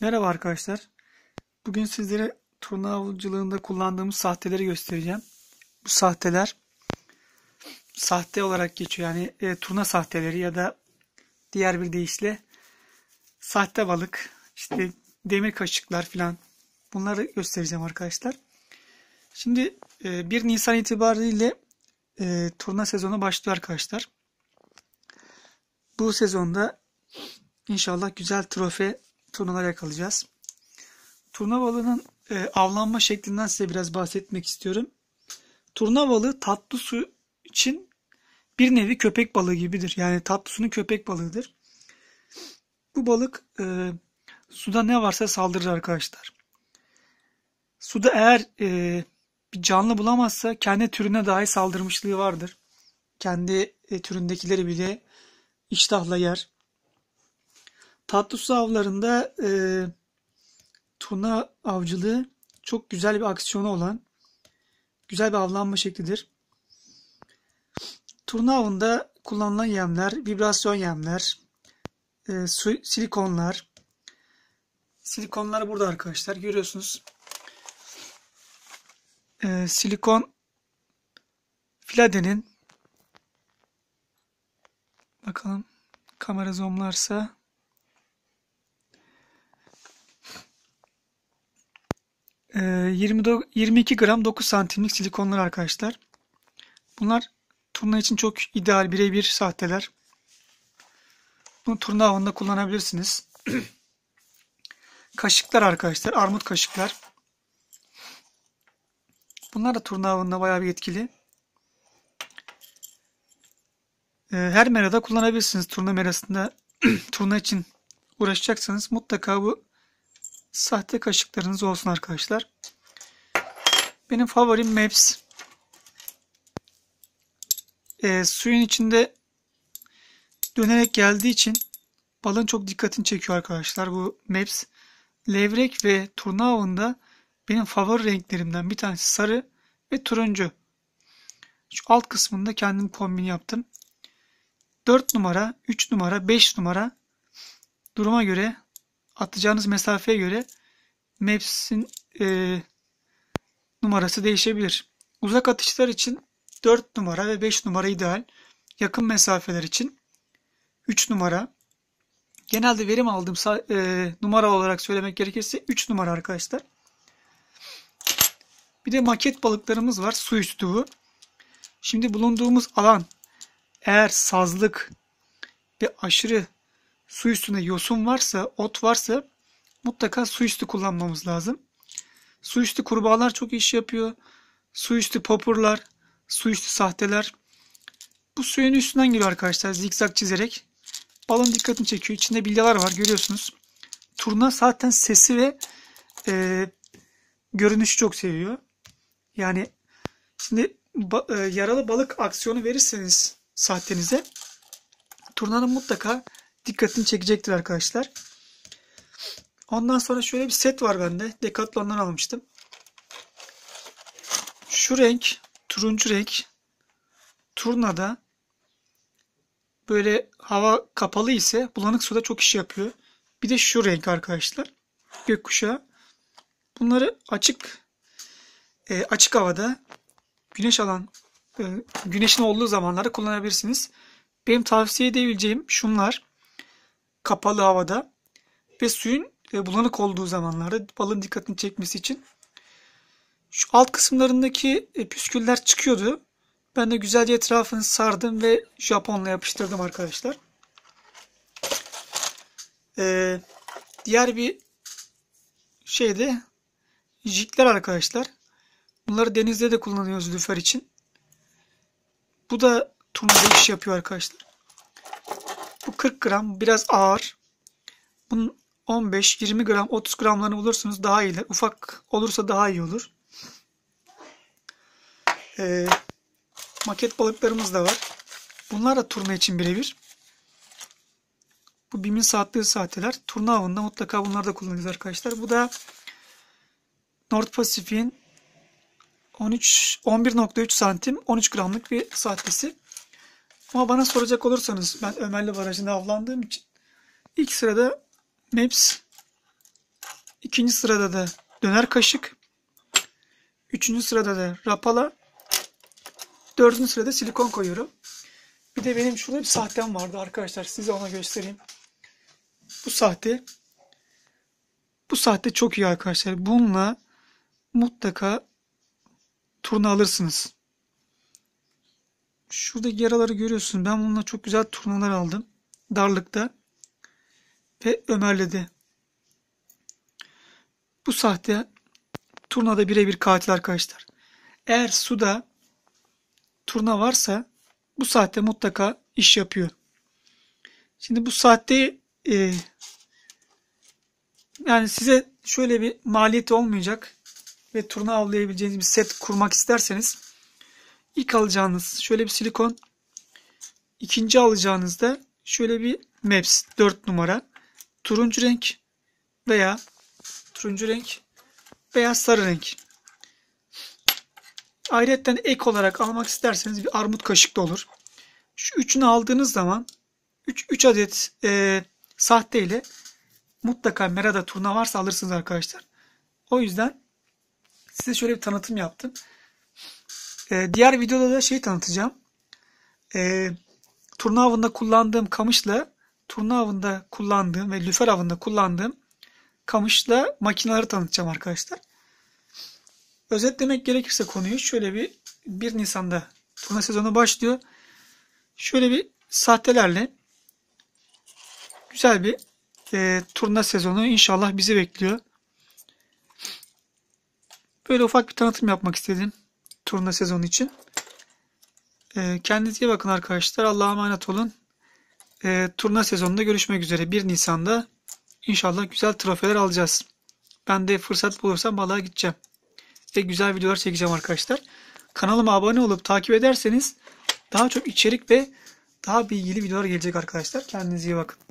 Merhaba arkadaşlar. Bugün sizlere turna avcılığında kullandığımız sahteleri göstereceğim. Bu sahteler sahte olarak geçiyor. Yani e, turna sahteleri ya da diğer bir deyişle sahte balık, işte demir kaşıklar filan bunları göstereceğim arkadaşlar. Şimdi e, 1 Nisan itibariyle e, turna sezonu başlıyor arkadaşlar. Bu sezonda inşallah güzel trofe turnalar yakalayacağız. Turna balığının e, avlanma şeklinden size biraz bahsetmek istiyorum. Turna balığı tatlı su için bir nevi köpek balığı gibidir. Yani tatlı sunun köpek balığıdır. Bu balık e, suda ne varsa saldırır arkadaşlar. Suda eğer e, bir canlı bulamazsa kendi türüne dahi saldırmışlığı vardır. Kendi e, türündekileri bile iştahla yer. Tatlı su avlarında e, tuna avcılığı çok güzel bir aksiyonu olan güzel bir avlanma şeklidir. Turna avında kullanılan yemler, vibrasyon yemler, e, su, silikonlar. Silikonlar burada arkadaşlar görüyorsunuz. E, silikon Filade'nin bakalım kamera zoomlarsa 22 ee, gram 9 santimlik silikonlar arkadaşlar. Bunlar turna için çok ideal birebir sahteler. Bunu turna avında kullanabilirsiniz. kaşıklar arkadaşlar. Armut kaşıklar. Bunlar da turna avında bayağı bir etkili. Ee, her merada kullanabilirsiniz. Turna merasında turna için uğraşacaksanız mutlaka bu sahte kaşıklarınız olsun arkadaşlar. Benim favorim Maps. E, suyun içinde dönerek geldiği için balın çok dikkatini çekiyor arkadaşlar bu Maps. Levrek ve turna avında benim favori renklerimden bir tanesi sarı ve turuncu. Şu alt kısmında kendim kombin yaptım. 4 numara, 3 numara, 5 numara duruma göre atacağınız mesafeye göre Maps'in e, numarası değişebilir. Uzak atışlar için 4 numara ve 5 numara ideal. Yakın mesafeler için 3 numara. Genelde verim aldığım e, numara olarak söylemek gerekirse 3 numara arkadaşlar. Bir de maket balıklarımız var. Su üstü. Şimdi bulunduğumuz alan eğer sazlık ve aşırı su üstünde yosun varsa, ot varsa mutlaka su üstü kullanmamız lazım. Su üstü kurbağalar çok iş yapıyor. Su üstü popurlar, su üstü sahteler. Bu suyun üstünden geliyor arkadaşlar zikzak çizerek. Balon dikkatini çekiyor. İçinde bilyalar var görüyorsunuz. Turna zaten sesi ve e, görünüşü çok seviyor. Yani şimdi ba, e, yaralı balık aksiyonu verirseniz sahtenize turnanın mutlaka dikkatini çekecektir arkadaşlar. Ondan sonra şöyle bir set var bende. Decathlon'dan almıştım. Şu renk, turuncu renk turnada böyle hava kapalı ise bulanık suda çok iş yapıyor. Bir de şu renk arkadaşlar. Gökkuşağı. Bunları açık e, açık havada güneş alan e, güneşin olduğu zamanlarda kullanabilirsiniz. Benim tavsiye edebileceğim şunlar kapalı havada ve suyun e, bulanık olduğu zamanlarda balığın dikkatini çekmesi için şu alt kısımlarındaki e, püsküller çıkıyordu. Ben de güzelce etrafını sardım ve Japonla yapıştırdım arkadaşlar. Ee, diğer bir şey de jikler arkadaşlar. Bunları denizde de kullanıyoruz lüfer için. Bu da turnuva iş yapıyor arkadaşlar. Bu 40 gram biraz ağır. Bunun 15-20 gram 30 gramlarını bulursunuz daha iyi. Ufak olursa daha iyi olur. Ee, maket balıklarımız da var. Bunlar da turna için birebir. Bu bimin saatliği saatler. Turna avında mutlaka bunları da kullanacağız arkadaşlar. Bu da North Pacific'in 11.3 santim 13 gramlık bir saatlesi. Ama bana soracak olursanız ben Ömerli Barajı'nda avlandığım için ilk sırada Meps, ikinci sırada da Döner Kaşık, üçüncü sırada da Rapala, dördüncü sırada silikon koyuyorum. Bir de benim şurada bir sahtem vardı arkadaşlar. Size ona göstereyim. Bu sahte. Bu sahte çok iyi arkadaşlar. Bununla mutlaka turna alırsınız şuradaki yaraları görüyorsun. Ben bununla çok güzel turnalar aldım. Darlıkta ve Ömer'le Bu sahte turnada birebir katil arkadaşlar. Eğer suda turna varsa bu saatte mutlaka iş yapıyor. Şimdi bu saatte e, yani size şöyle bir maliyeti olmayacak ve turna avlayabileceğiniz bir set kurmak isterseniz İlk alacağınız şöyle bir silikon. İkinci alacağınızda şöyle bir Maps 4 numara. Turuncu renk veya turuncu renk veya sarı renk. Ayrıca ek olarak almak isterseniz bir armut kaşık da olur. Şu üçünü aldığınız zaman 3, 3 adet e, sahte ile mutlaka Merada turna varsa alırsınız arkadaşlar. O yüzden size şöyle bir tanıtım yaptım. E, diğer videoda da şey tanıtacağım. E, turna kullandığım kamışla turna kullandığım ve lüfer avında kullandığım kamışla makineleri tanıtacağım arkadaşlar. Özetlemek gerekirse konuyu şöyle bir 1 Nisan'da turna sezonu başlıyor. Şöyle bir sahtelerle güzel bir e, turna sezonu inşallah bizi bekliyor. Böyle ufak bir tanıtım yapmak istedim turunda sezonu için. E, kendinize bakın arkadaşlar. Allah'a emanet olun. E, turna sezonunda görüşmek üzere. 1 Nisan'da inşallah güzel trofeler alacağız. Ben de fırsat bulursam balığa gideceğim. Ve güzel videolar çekeceğim arkadaşlar. Kanalıma abone olup takip ederseniz daha çok içerik ve daha bilgili videolar gelecek arkadaşlar. Kendinize iyi bakın.